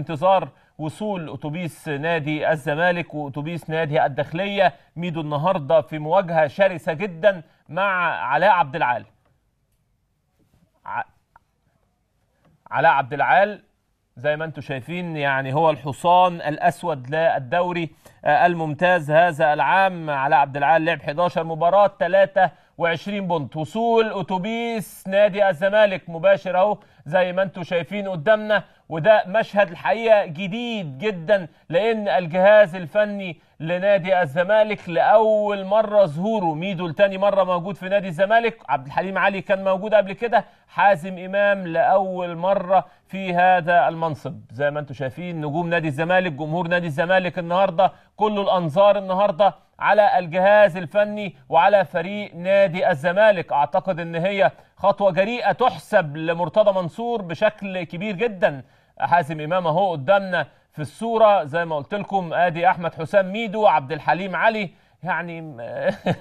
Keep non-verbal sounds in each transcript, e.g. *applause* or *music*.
انتظار وصول اتوبيس نادي الزمالك واتوبيس نادي الداخليه ميدو النهارده في مواجهه شرسه جدا مع علاء عبد العال ع... علاء عبد العال زي ما انتم شايفين يعني هو الحصان الاسود للدوري آه، الممتاز هذا العام علاء عبد العال لعب 11 مباراه 23 بونت وصول اتوبيس نادي الزمالك مباشر اهو زي ما انتم شايفين قدامنا وده مشهد الحقيقه جديد جدا لان الجهاز الفني لنادي الزمالك لاول مره ظهوره ميدو لتاني مره موجود في نادي الزمالك عبد الحليم علي كان موجود قبل كده حازم امام لاول مره في هذا المنصب زي ما انتم شايفين نجوم نادي الزمالك جمهور نادي الزمالك النهارده كل الانظار النهارده على الجهاز الفني وعلى فريق نادي الزمالك اعتقد ان هي خطوة جريئة تحسب لمرتضى منصور بشكل كبير جدا حازم إمام أهو قدامنا في الصورة زي ما قلت لكم آدي أحمد حسام ميدو عبد الحليم علي يعني *laughs*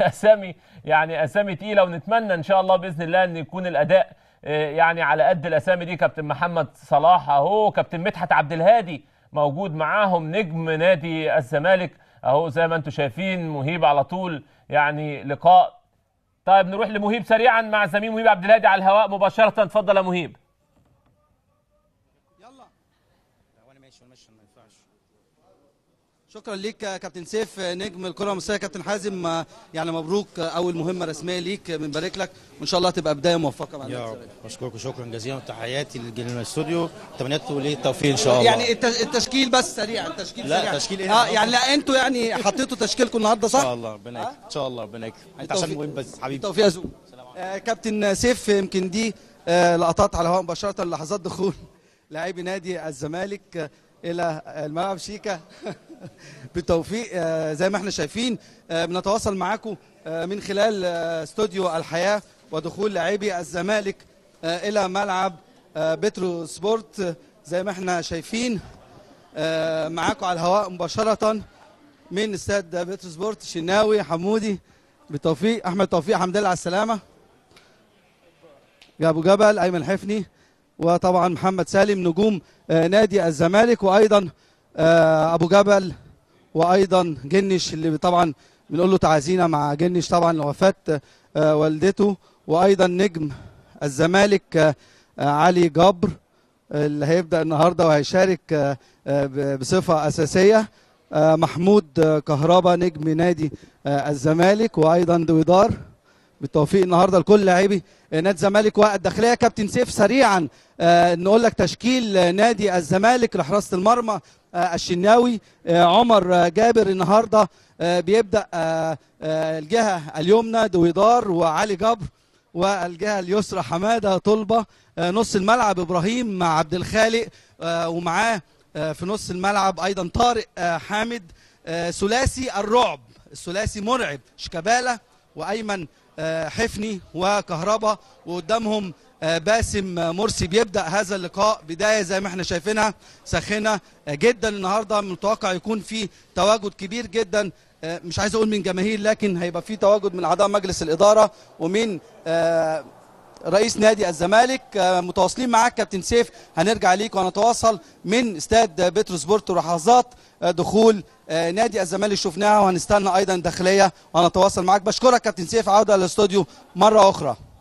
أسامي يعني أسامي تقيلة ونتمنى إن شاء الله بإذن الله أن يكون الأداء آه، يعني على قد الأسامي دي كابتن محمد صلاح أهو كابتن مدحت عبد الهادي موجود معاهم نجم نادي الزمالك أهو زي ما أنتم شايفين مهيب على طول يعني لقاء طيب نروح لمهيب سريعا مع زميل مهيب عبد الهادي على الهواء مباشره تفضل يا مهيب يلا شكرا ليك كابتن سيف نجم الكره المصريه كابتن حازم يعني مبروك اول مهمه رسميه ليك بنبارك لك وان شاء الله تبقى بدايه موفقه بعد يا رب اشكركم شكرا جزيلا وتحياتي للجنرال الاستوديو تمنيت ليه التوفيق ان شاء الله يعني التشكيل بس سريع التشكيل لا سريع. تشكيل ايه اه يعني لا انتوا يعني حطيتوا تشكيلكم النهارده صح؟ ان شاء الله ربنا آه؟ يكرمك ان شاء الله ربنا يكرمك انت عشان مهم بس حبيبي التوفيق يا زوم آه كابتن سيف يمكن دي آه لقطات على الهواء مباشره لحظات دخول *laughs* لاعبي نادي الزمالك الى الملعب شيكا *laughs* *laughs* بالتوفيق آه، زي ما احنا شايفين آه، بنتواصل معاكم آه، من خلال استوديو الحياه ودخول لاعبي الزمالك الى ملعب بترو سبورت زي ما احنا شايفين معاكم على الهواء مباشره من استاد بترو سبورت شناوي حمودي بالتوفيق احمد توفيق حمد الله على السلامه ابو جبل ايمن حفني وطبعا محمد سالم نجوم نادي الزمالك وايضا آه، ابو جبل وايضا جنش اللي طبعا بنقول له تعازينا مع جنش طبعا لوفاه آه، والدته وايضا نجم الزمالك آه، علي جبر اللي هيبدا النهارده وهيشارك بصفه اساسيه محمود كهربا نجم نادي الزمالك وايضا دويدار بالتوفيق النهارده لكل لاعبي آه، نادي الزمالك والداخليه كابتن سيف سريعا آه، نقول لك تشكيل آه، نادي الزمالك لحراسه المرمى الشناوي عمر جابر النهارده بيبدا الجهه اليمنى دويدار وعلي جبر والجهه اليسرى حماده طلبه نص الملعب ابراهيم مع عبد الخالق ومعاه في نص الملعب ايضا طارق حامد ثلاثي الرعب الثلاثي مرعب شيكابالا وايمن آه، حفني وكهربا وقدامهم آه، باسم مرسي بيبدا هذا اللقاء بدايه زي ما احنا شايفينها ساخنه آه، جدا النهارده متوقع يكون في تواجد كبير جدا مش عايز اقول من جماهير لكن هيبقى في تواجد من اعضاء مجلس الاداره ومن رئيس نادي الزمالك آه، متواصلين معاك كابتن سيف هنرجع ليك وهنتواصل من استاد بتروسبورت ولحظات آه، دخول آه، نادي الزمالك شفناها وهنستنى ايضا داخليه وهنتواصل معاك بشكرك كابتن سيف عوده للاستوديو مره اخرى